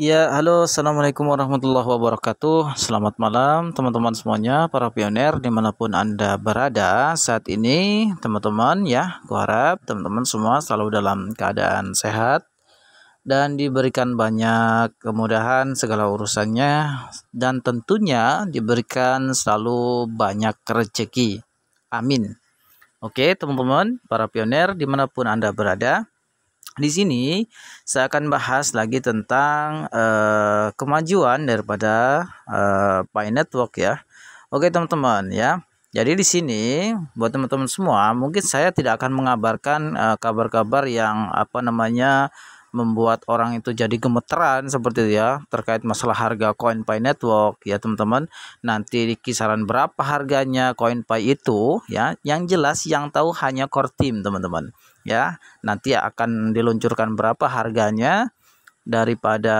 Ya, halo, assalamualaikum warahmatullahi wabarakatuh. Selamat malam, teman-teman semuanya, para pioner dimanapun Anda berada saat ini, teman-teman. Ya, gue harap teman-teman semua selalu dalam keadaan sehat dan diberikan banyak kemudahan segala urusannya, dan tentunya diberikan selalu banyak rezeki. Amin. Oke, teman-teman, para pioner dimanapun Anda berada. Di sini saya akan bahas lagi tentang uh, kemajuan daripada uh, Pi Network ya. Oke teman-teman ya. Jadi di sini buat teman-teman semua mungkin saya tidak akan mengabarkan eh, kabar-kabar uh, yang apa namanya membuat orang itu jadi gemeteran seperti itu ya terkait masalah harga koin Pi Network ya teman-teman nanti di kisaran berapa harganya koin Pi itu ya yang jelas yang tahu hanya core team teman-teman ya nanti akan diluncurkan berapa harganya daripada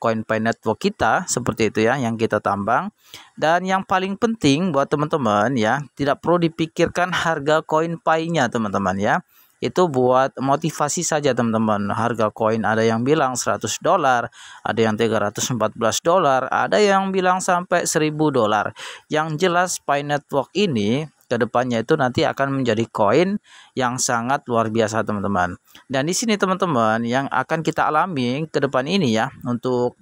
coin pay Network kita seperti itu ya yang kita tambang dan yang paling penting buat teman-teman ya tidak perlu dipikirkan harga pay nya teman-teman ya itu buat motivasi saja teman-teman harga koin ada yang bilang 100 dolar ada yang 314 dolar ada yang bilang sampai 1000 dolar yang jelas pay Network ini ke depannya itu nanti akan menjadi koin yang sangat luar biasa teman-teman dan di sini teman-teman yang akan kita alami ke depan ini ya untuk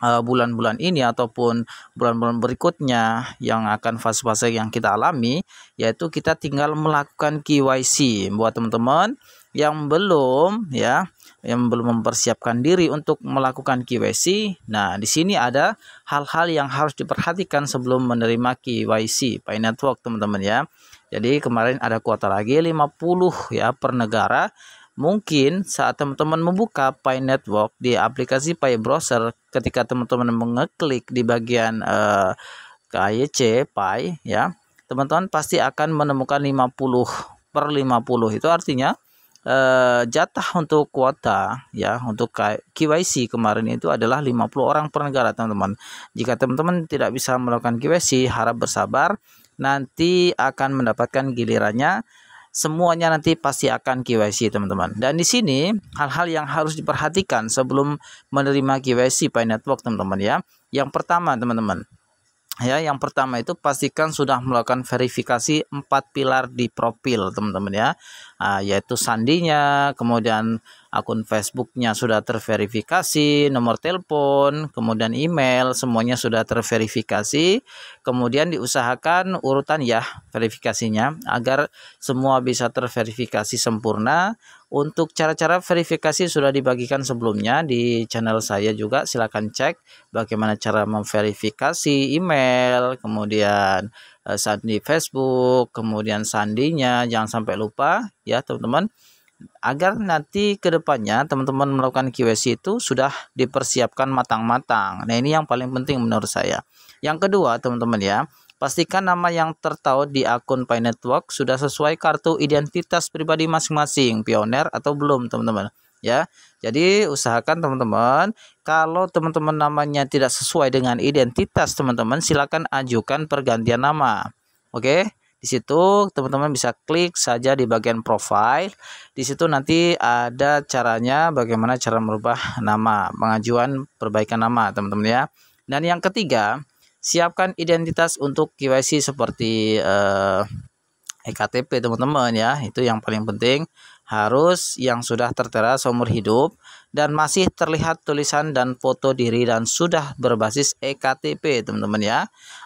eh, bulan-bulan ini ataupun bulan-bulan berikutnya yang akan fase-fase yang kita alami yaitu kita tinggal melakukan KYC buat teman-teman yang belum ya yang belum mempersiapkan diri untuk melakukan KYC. Nah, di sini ada hal-hal yang harus diperhatikan sebelum menerima KYC Pay Network, teman-teman ya. Jadi kemarin ada kuota lagi 50 ya per negara. Mungkin saat teman-teman membuka Pay Network di aplikasi Pay Browser ketika teman-teman mengeklik di bagian eh, KYC Pay ya, teman-teman pasti akan menemukan 50 per 50 itu artinya uh, jatah untuk kuota ya untuk KYC kemarin itu adalah 50 orang per negara teman-teman. Jika teman-teman tidak bisa melakukan KYC harap bersabar nanti akan mendapatkan gilirannya semuanya nanti pasti akan KYC teman-teman. Dan di sini hal-hal yang harus diperhatikan sebelum menerima KYC pay Network teman-teman ya. Yang pertama teman-teman ya yang pertama itu pastikan sudah melakukan verifikasi empat pilar di profil teman-teman ya ah, yaitu sandinya kemudian akun Facebooknya sudah terverifikasi nomor telepon kemudian email semuanya sudah terverifikasi kemudian diusahakan urutan ya verifikasinya agar semua bisa terverifikasi sempurna untuk cara-cara verifikasi sudah dibagikan sebelumnya di channel saya juga. Silahkan cek bagaimana cara memverifikasi email, kemudian eh, sandi Facebook, kemudian sandinya. Jangan sampai lupa ya teman-teman. Agar nanti ke depannya teman-teman melakukan QS itu sudah dipersiapkan matang-matang. Nah ini yang paling penting menurut saya. Yang kedua teman-teman ya Pastikan nama yang tertaut di akun Pi Network sudah sesuai kartu identitas pribadi masing-masing, pioner atau belum, teman-teman. Ya. Jadi, usahakan teman-teman, kalau teman-teman namanya tidak sesuai dengan identitas teman-teman, silakan ajukan pergantian nama. Oke? Di situ teman-teman bisa klik saja di bagian profile. Di situ nanti ada caranya bagaimana cara merubah nama, pengajuan perbaikan nama, teman-teman ya. Dan yang ketiga, siapkan identitas untuk KYC seperti eh, ektp teman-teman ya itu yang paling penting harus yang sudah tertera seumur hidup dan masih terlihat tulisan dan foto diri dan sudah berbasis ektp teman-teman ya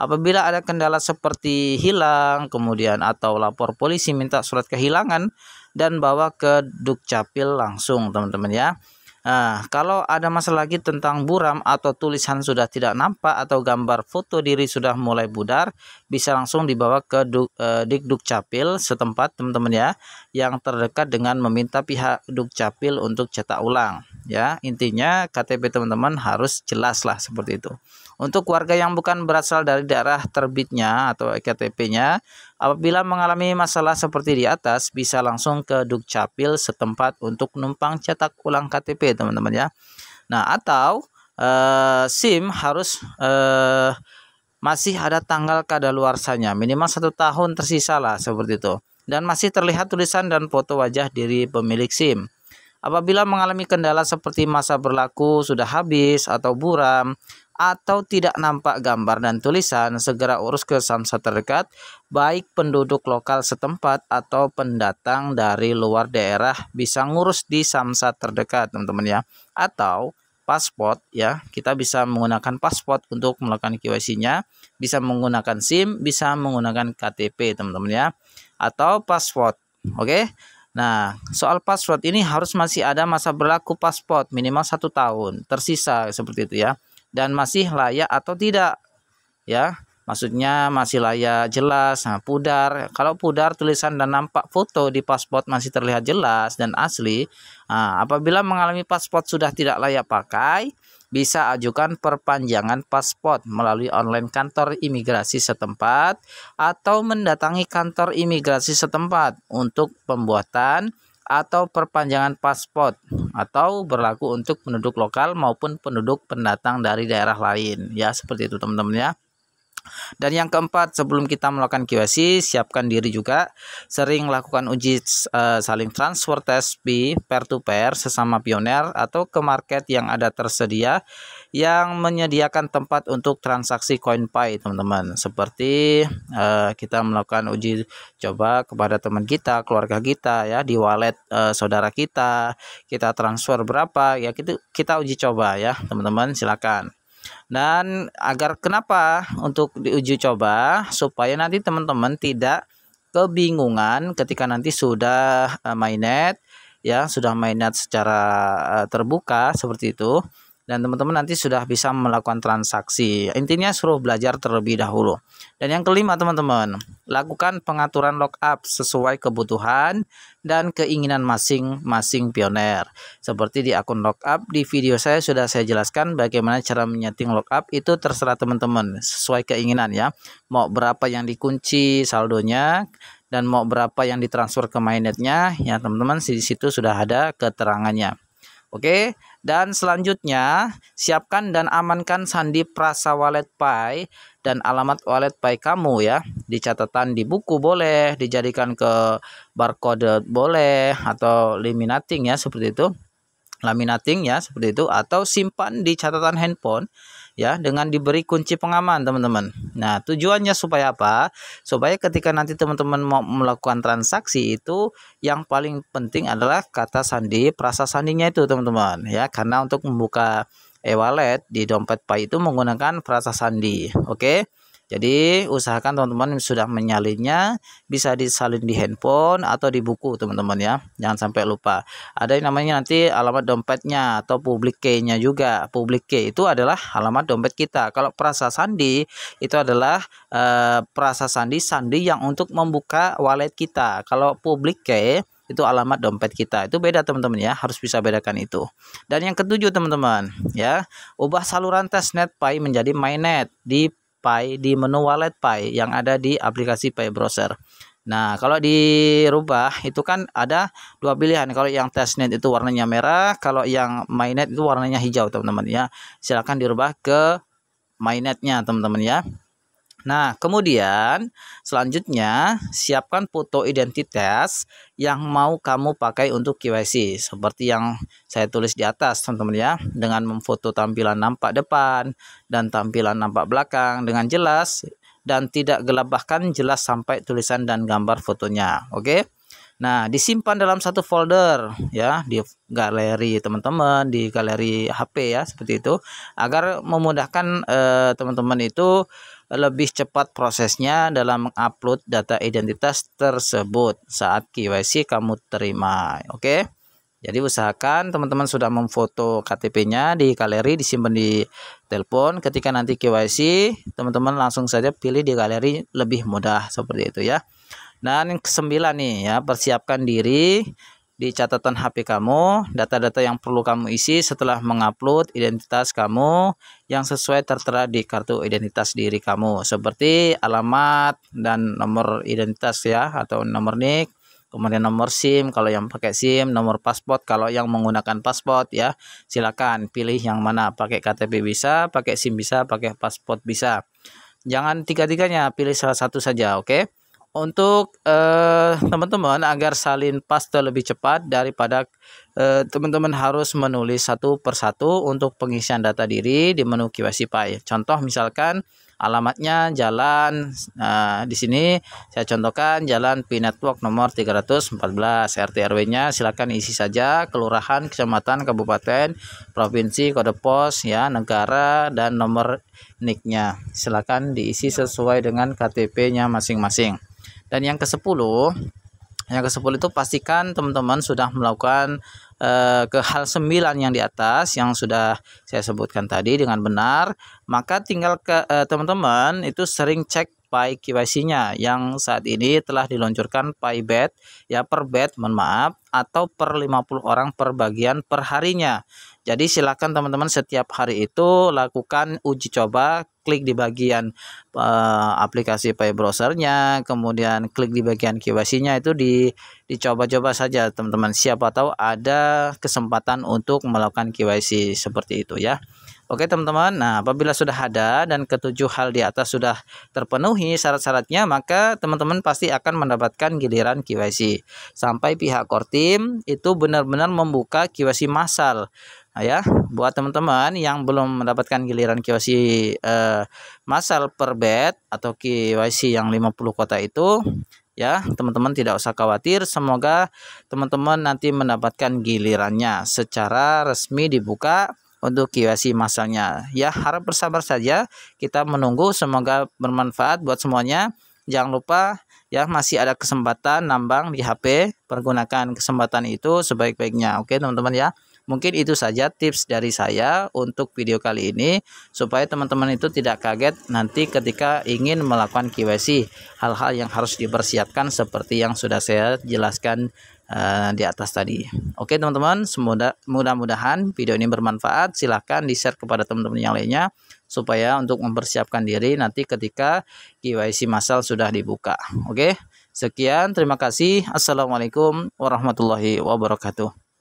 apabila ada kendala seperti hilang kemudian atau lapor polisi minta surat kehilangan dan bawa ke dukcapil langsung teman-teman ya Nah, kalau ada masalah lagi tentang buram atau tulisan sudah tidak nampak atau gambar foto diri sudah mulai budar, bisa langsung dibawa ke Duk, eh, duk Capil setempat teman-teman ya, yang terdekat dengan meminta pihak Dukcapil untuk cetak ulang. Ya, intinya KTP teman-teman harus jelas lah seperti itu. Untuk warga yang bukan berasal dari daerah terbitnya atau KTP-nya, apabila mengalami masalah seperti di atas, bisa langsung ke Dukcapil setempat untuk numpang cetak ulang KTP, teman-teman ya. Nah, atau eh, SIM harus eh, masih ada tanggal kadaluarsanya minimal satu tahun tersisa lah seperti itu dan masih terlihat tulisan dan foto wajah diri pemilik SIM. Apabila mengalami kendala seperti masa berlaku sudah habis atau buram, atau tidak nampak gambar dan tulisan, segera urus ke samsat terdekat, baik penduduk lokal setempat atau pendatang dari luar daerah bisa ngurus di samsat terdekat, teman-teman ya. Atau paspor ya, kita bisa menggunakan paspor untuk melakukan KYC-nya, bisa menggunakan SIM, bisa menggunakan KTP, teman-teman ya. Atau paspor. Oke. Okay? Nah, soal paspor ini harus masih ada masa berlaku paspor minimal satu tahun tersisa seperti itu ya dan masih layak atau tidak ya maksudnya masih layak jelas nah pudar kalau pudar tulisan dan nampak foto di paspor masih terlihat jelas dan asli nah, apabila mengalami paspor sudah tidak layak pakai bisa ajukan perpanjangan paspor melalui online kantor imigrasi setempat atau mendatangi kantor imigrasi setempat untuk pembuatan atau perpanjangan pasport atau berlaku untuk penduduk lokal maupun penduduk pendatang dari daerah lain ya seperti itu teman-teman ya dan yang keempat, sebelum kita melakukan QC, siapkan diri juga. Sering lakukan uji uh, saling transfer test B pair to pair sesama pioner atau ke market yang ada tersedia yang menyediakan tempat untuk transaksi CoinPay, teman-teman. Seperti uh, kita melakukan uji coba kepada teman kita, keluarga kita ya di wallet uh, saudara kita, kita transfer berapa ya kita kita uji coba ya, teman-teman, silakan. Dan agar kenapa untuk diuji coba supaya nanti teman-teman tidak kebingungan ketika nanti sudah eh, mainnet ya, sudah mainnet secara eh, terbuka seperti itu dan teman-teman nanti sudah bisa melakukan transaksi. Intinya suruh belajar terlebih dahulu. Dan yang kelima teman-teman, lakukan pengaturan lock up sesuai kebutuhan dan keinginan masing-masing pioner. Seperti di akun lock up di video saya sudah saya jelaskan bagaimana cara menyeting lock up itu terserah teman-teman sesuai keinginan ya. Mau berapa yang dikunci saldonya dan mau berapa yang ditransfer ke mainnetnya ya teman-teman di situ sudah ada keterangannya. Oke, dan selanjutnya, siapkan dan amankan sandi prasa wallet pay dan alamat wallet pay kamu ya. Di catatan di buku boleh, dijadikan ke barcode boleh atau laminating ya seperti itu. Laminating ya seperti itu atau simpan di catatan handphone ya dengan diberi kunci pengaman teman-teman. Nah, tujuannya supaya apa? Supaya ketika nanti teman-teman mau melakukan transaksi itu yang paling penting adalah kata sandi, prasa sandinya itu teman-teman ya karena untuk membuka e-wallet eh, di dompet pay itu menggunakan prasa sandi. Oke. Okay? Jadi usahakan teman-teman sudah menyalinnya bisa disalin di handphone atau di buku teman-teman ya. Jangan sampai lupa. Ada yang namanya nanti alamat dompetnya atau public key-nya juga. Public key itu adalah alamat dompet kita. Kalau perasa sandi itu adalah e, eh, perasa sandi sandi yang untuk membuka wallet kita. Kalau public key itu alamat dompet kita itu beda teman-teman ya harus bisa bedakan itu dan yang ketujuh teman-teman ya ubah saluran testnet pay menjadi mainnet di Pay di menu Wallet Pay yang ada di aplikasi Pay Browser. Nah, kalau dirubah itu kan ada dua pilihan. Kalau yang testnet itu warnanya merah, kalau yang mainnet itu warnanya hijau, teman-teman ya. Silakan dirubah ke mainnetnya, teman-teman ya. Nah, kemudian selanjutnya siapkan foto identitas yang mau kamu pakai untuk KYC seperti yang saya tulis di atas, teman-teman ya, dengan memfoto tampilan nampak depan dan tampilan nampak belakang dengan jelas dan tidak gelap bahkan jelas sampai tulisan dan gambar fotonya. Oke. Nah, disimpan dalam satu folder ya di galeri teman-teman, di galeri HP ya seperti itu agar memudahkan eh, teman-teman eh, teman -teman itu lebih cepat prosesnya dalam mengupload data identitas tersebut saat KYC kamu terima. Oke. Jadi usahakan teman-teman sudah memfoto KTP-nya di galeri disimpan di telepon. Ketika nanti KYC, teman-teman langsung saja pilih di galeri lebih mudah seperti itu ya. Dan yang kesembilan nih ya, persiapkan diri di catatan HP kamu data-data yang perlu kamu isi setelah mengupload identitas kamu yang sesuai tertera di kartu identitas diri kamu seperti alamat dan nomor identitas ya atau nomor NIK kemudian nomor SIM kalau yang pakai SIM, nomor paspor kalau yang menggunakan paspor ya. Silakan pilih yang mana, pakai KTP bisa, pakai SIM bisa, pakai paspor bisa. Jangan tiga-tiganya, pilih salah satu saja, oke? Okay? untuk eh, teman-teman uh, agar salin paste lebih cepat daripada eh, teman-teman uh, harus menulis satu persatu untuk pengisian data diri di menu QSIPI. Contoh misalkan alamatnya jalan nah, di sini saya contohkan jalan P Network nomor 314 RT RW-nya silakan isi saja kelurahan, kecamatan, kabupaten, provinsi, kode pos ya, negara dan nomor nik nya Silakan diisi sesuai dengan KTP-nya masing-masing. Dan yang ke-10, yang ke-10 itu pastikan teman-teman sudah melakukan e, ke hal sembilan yang di atas yang sudah saya sebutkan tadi dengan benar, maka tinggal ke eh, teman-teman itu sering cek Pi KYC-nya yang saat ini telah diluncurkan Pi bet ya per bet mohon maaf atau per 50 orang per bagian per harinya. Jadi silakan teman-teman setiap hari itu lakukan uji coba, klik di bagian uh, aplikasi Pay browsernya, kemudian klik di bagian kyc itu di dicoba-coba saja teman-teman. Siapa tahu ada kesempatan untuk melakukan KYC seperti itu ya. Oke teman-teman, nah apabila sudah ada dan ketujuh hal di atas sudah terpenuhi syarat-syaratnya, maka teman-teman pasti akan mendapatkan giliran KYC. Sampai pihak Kortim itu benar-benar membuka KYC massal. Nah, ya, buat teman-teman yang belum mendapatkan giliran KYC eh, massal per bed atau KYC yang 50 kota itu, ya teman-teman tidak usah khawatir semoga teman-teman nanti mendapatkan gilirannya secara resmi dibuka untuk QAC masangnya. Ya, harap bersabar saja. Kita menunggu semoga bermanfaat buat semuanya. Jangan lupa ya masih ada kesempatan nambang di HP. Pergunakan kesempatan itu sebaik-baiknya. Oke, teman-teman ya. Mungkin itu saja tips dari saya untuk video kali ini supaya teman-teman itu tidak kaget nanti ketika ingin melakukan KYC hal-hal yang harus dipersiapkan seperti yang sudah saya jelaskan Eh, di atas tadi. Oke teman-teman, mudah-mudahan video ini bermanfaat. Silahkan di-share kepada teman-teman yang lainnya supaya untuk mempersiapkan diri nanti ketika KYC masal sudah dibuka. Oke, sekian. Terima kasih. Assalamualaikum warahmatullahi wabarakatuh.